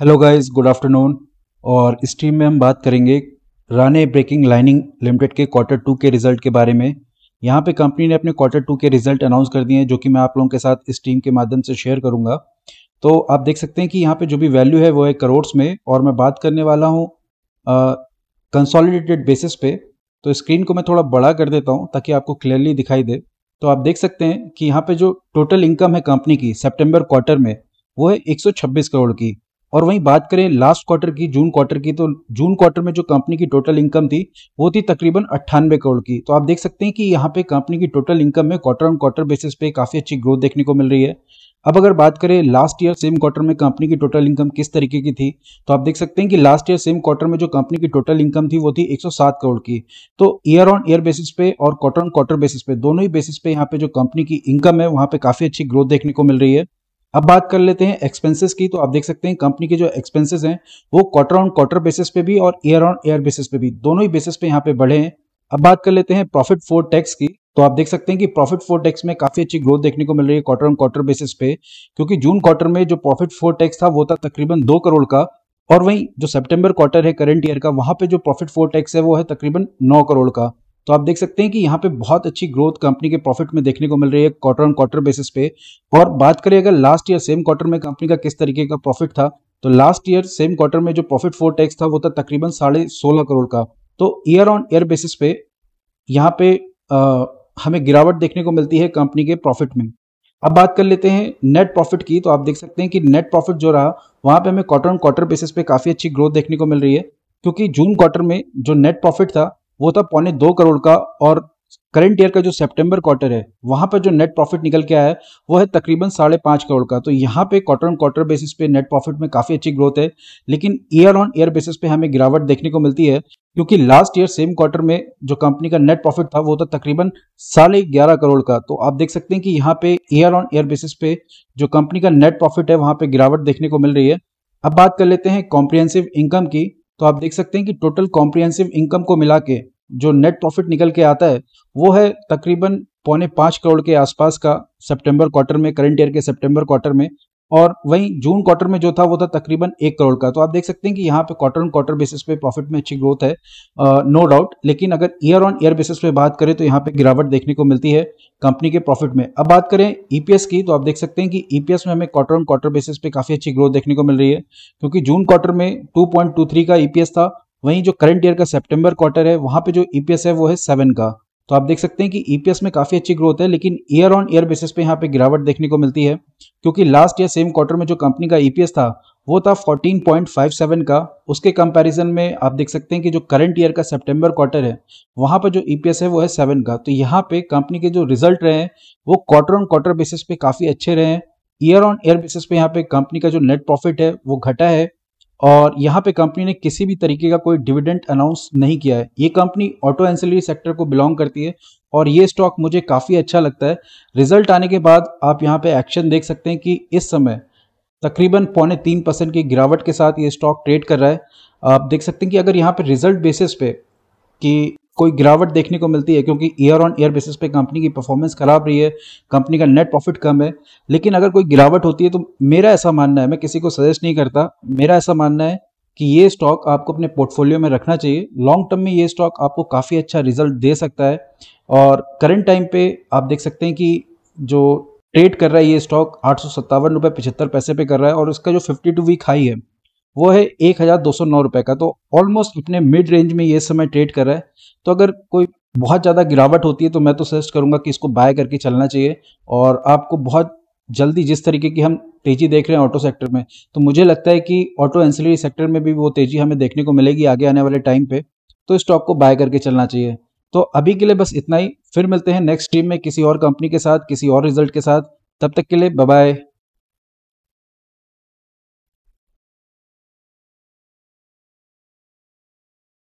hello guys good afternoon और इस team में हम बात करेंगे राने ब्रेकिंग लाइनिंग लिमिटेड के क्वार्टर टू के रिजल्ट के बारे में यहाँ पे कंपनी ने अपने क्वार्टर टू के रिजल्ट अनाउंस कर दिए हैं जो कि मैं आप लोगों के साथ इस टीम के माध्यम से शेयर करूँगा तो आप देख सकते हैं कि यहाँ पे जो भी वैल्यू है वो है करोड्स में और मैं बात करने वाला हूँ कंसॉलिडेटेड बेसिस पे तो स्क्रीन को मैं थोड़ा बड़ा कर देता हूँ ताकि आपको क्लियरली दिखाई दे तो आप देख सकते हैं कि यहाँ पे जो टोटल इनकम है कंपनी की सेप्टेम्बर क्वार्टर में वो है 126 करोड़ की और वहीं बात करें लास्ट क्वार्टर की जून क्वार्टर की तो जून क्वार्टर में जो कंपनी की टोटल इनकम थी वो थी तकरीबन अट्ठानवे करोड़ की तो आप देख सकते हैं कि यहाँ पे कंपनी की टोटल इनकम में क्वार्टर ऑन क्वार्टर बेसिस पे काफ़ी अच्छी ग्रोथ देखने को मिल रही है अब अगर बात करें लास्ट ईयर सेम क्वार्टर में कंपनी की टोटल इनकम किस तरीके की थी तो आप देख सकते हैं कि लास्ट ईयर सेम क्वार्टर में जो कंपनी की टोटल इनकम थी वो थी 107 करोड़ की तो ईयर ऑन ईयर बेसिस पे और क्वार्टर ऑन क्वार्टर बेसिस पे दोनों ही बेसिस पे यहाँ पे जो कंपनी की इनकम है वहाँ पे काफ़ी अच्छी ग्रोथ देखने को मिल रही है अब बात कर लेते हैं एक्सपेंसेस की तो आप देख सकते हैं कंपनी के जो एक्सपेंसेस हैं वो क्वार्टर ऑन क्वार्टर बेसिस पे भी और ईयर ऑन ईयर बेसिस पे भी दोनों ही बेसिस पे यहाँ पे बढ़े हैं अब बात कर लेते हैं प्रॉफिट फोर टैक्स की तो आप देख सकते हैं कि प्रॉफिट फोर टैक्स में काफी अच्छी ग्रोथ देखने को मिल रही है क्वार्टर ऑन क्वार्टर बेसिस पे क्योंकि जून क्वार्टर में जो प्रॉफिट फोर टैक्स था वो था तकरीबन दो करोड़ का और वहीं जो सेप्टेम्बर क्वार्टर है करंट ईयर का वहां पे जो प्रॉफिट फोर टैक्स है वो है तकरीबन नौ करोड़ का तो आप देख सकते हैं कि यहाँ पे बहुत अच्छी ग्रोथ कंपनी के प्रॉफिट में देखने को मिल रही है क्वार्टर ऑन क्वार्टर बेसिस पे और बात करें अगर लास्ट ईयर सेम क्वार्टर में कंपनी का किस तरीके का प्रॉफिट था तो लास्ट ईयर सेम क्वार्टर में जो प्रॉफिट फोर टैक्स था वो था तकरीबन साढ़े सोलह करोड़ का तो ईयर ऑन ईयर बेसिस पे यहाँ पे आ, हमें गिरावट देखने को मिलती है कंपनी के प्रॉफिट में अब बात कर लेते हैं नेट प्रॉफिट की तो आप देख सकते हैं कि नेट प्रॉफिट जो रहा वहाँ पे हमें क्वार्टर ऑन क्वार्टर बेसिस पे काफ़ी अच्छी ग्रोथ देखने को मिल रही है क्योंकि जून क्वार्टर में जो नेट प्रॉफिट था वो था पौने दो करोड़ का और करंट ईयर का जो सितंबर क्वार्टर है वहां पर जो नेट प्रॉफिट निकल के आया है वो है तकरीबन साढ़े पांच करोड़ का तो यहाँ पे क्वार्टर ऑन क्वार्टर बेसिस पे नेट प्रॉफिट में काफ़ी अच्छी ग्रोथ है लेकिन ईयर ऑन ईयर बेसिस पे हमें गिरावट देखने को मिलती है क्योंकि लास्ट ईयर सेम क्वार्टर में जो कंपनी का नेट प्रॉफिट था वो था तकरीबन साढ़े ग्यारह करोड़ का तो आप देख सकते हैं कि यहाँ पे ईयर ऑन ईयर बेसिस पे जो कंपनी का नेट प्रॉफिट है वहां पर गिरावट देखने को मिल रही है अब बात कर लेते हैं कॉम्प्रिहेंसिव इनकम की तो आप देख सकते हैं कि टोटल कॉम्प्रिहेंसिव इनकम को मिला के जो नेट प्रॉफिट निकल के आता है वो है तकरीबन पौने पाँच करोड़ के आसपास का सितंबर क्वार्टर में करंट ईयर के सितंबर क्वार्टर में और वहीं जून क्वार्टर में जो था वो था तकरीबन एक करोड़ का तो आप देख सकते हैं कि यहाँ पे क्वार्टर ऑन क्वार्टर बेसिस पे प्रॉफिट में अच्छी ग्रोथ है नो uh, डाउट no लेकिन अगर ईयर ऑन ईयर बेसिस पे बात करें तो यहाँ पे गिरावट देखने को मिलती है कंपनी के प्रॉफिट में अब बात करें ईपीएस e की तो आप देख सकते हैं कि ईपीएस e में हमें क्वार्टर ऑन क्वार्टर बेसिस पे काफी अच्छी ग्रोथ देखने को मिल रही है क्योंकि जून क्वार्टर में टू का ईपीएस e था वहीं जो करंट ईयर का सेप्टेम्बर क्वार्टर है वहां पर जो ईपीएस है वो है सेवन का तो आप देख सकते हैं कि ईपीएस e में काफी अच्छी ग्रोथ है लेकिन ईयर ऑन ईयर बेसिस पे यहाँ पे गिरावट देखने को मिलती है क्योंकि लास्ट ईयर सेम क्वार्टर में जो कंपनी का ईपीएस e था वो था 14.57 का उसके कंपैरिजन में आप देख सकते हैं कि जो करंट ईयर का सितंबर क्वार्टर है वहां पर जो ईपीएस e है वो है सेवन का तो यहाँ पे कंपनी के जो रिजल्ट रहे हैं वो क्वार्टर ऑन क्वार्टर बेसिस पे काफी अच्छे रहे हैं ईयर ऑन ईयर बेसिस पे यहाँ पे कंपनी का जो नेट प्रॉफिट है वो घटा है और यहाँ पे कंपनी ने किसी भी तरीके का कोई डिविडेंड अनाउंस नहीं किया है ये कंपनी ऑटो एंसिलरी सेक्टर को बिलोंग करती है और ये स्टॉक मुझे काफ़ी अच्छा लगता है रिजल्ट आने के बाद आप यहाँ पे एक्शन देख सकते हैं कि इस समय तकरीबन पौने तीन परसेंट की गिरावट के साथ ये स्टॉक ट्रेड कर रहा है आप देख सकते हैं कि अगर यहाँ पे रिजल्ट बेसिस पे कि कोई गिरावट देखने को मिलती है क्योंकि ईयर ऑन ईयर बेसिस पे कंपनी की परफॉर्मेंस खराब रही है कंपनी का नेट प्रॉफिट कम है लेकिन अगर कोई गिरावट होती है तो मेरा ऐसा मानना है मैं किसी को सजेस्ट नहीं करता मेरा ऐसा मानना है कि ये स्टॉक आपको अपने पोर्टफोलियो में रखना चाहिए लॉन्ग टर्म में ये स्टॉक आपको काफ़ी अच्छा रिजल्ट दे सकता है और करंट टाइम पे आप देख सकते हैं कि जो ट्रेड कर रहा है ये स्टॉक आठ सौ सत्तावन रुपये पचहत्तर पैसे पे कर रहा है और उसका जो फिफ्टी टू वीक हाई है वो है एक हज़ार दो सौ नौ रुपये का तो ऑलमोस्ट इतने मिड रेंज में ये समय ट्रेड कर रहा है तो अगर कोई बहुत ज़्यादा गिरावट होती है तो मैं तो सजेस्ट करूँगा कि इसको बाय करके चलना चाहिए और आपको बहुत जल्दी जिस तरीके की हम तेज़ी देख रहे हैं ऑटो सेक्टर में तो मुझे लगता है कि ऑटो एंसिलरी सेक्टर में भी वो तेज़ी हमें देखने को मिलेगी आगे आने वाले टाइम पे तो स्टॉक को बाय करके चलना चाहिए तो अभी के लिए बस इतना ही फिर मिलते हैं नेक्स्ट टीम में किसी और कंपनी के साथ किसी और रिजल्ट के साथ तब तक के लिए बाय